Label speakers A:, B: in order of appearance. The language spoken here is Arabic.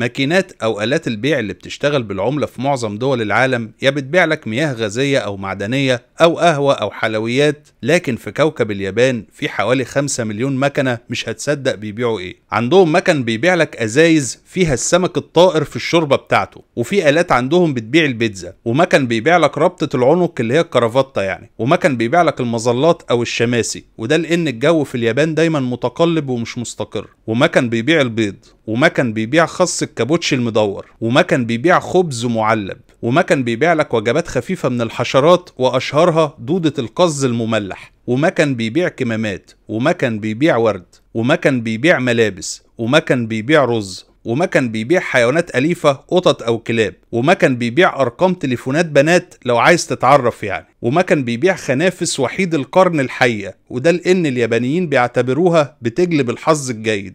A: ماكينات أو آلات البيع اللي بتشتغل بالعملة في معظم دول العالم يا بتبيع لك مياه غازية أو معدنية أو قهوة أو حلويات لكن في كوكب اليابان في حوالي 5 مليون مكنة مش هتصدق بيبيعوا إيه عندهم مكن بيبيع لك أزايز فيها السمك الطائر في الشوربة بتاعته وفي آلات عندهم بتبيع البيتزا ومكن بيبيع لك ربطة العنق اللي هي الكرافطة يعني ومكن بيبيع لك المظلات أو الشماسي وده لأن الجو في اليابان دايما متقلب ومش مستقر ومكن بيبيع البيض ومكن بيبيع خص الكابوتش المدور ومكن بيبيع خبز معلب ومكن بيبيع لك وجبات خفيفة من الحشرات وأشهرها دودة القز المملح ومكن بيبيع كمامات ومكن بيبيع ورد ومكن بيبيع ملابس ومكن بيبيع رز ومكن بيبيع حيوانات أليفة قطط أو كلاب ومكن بيبيع أرقام تليفونات بنات لو عايز تتعرف يعني ومكن بيبيع خنافس وحيد القرن الحقيقة وده لأن اليابانيين بيعتبروها بتجلب الحظ الجيد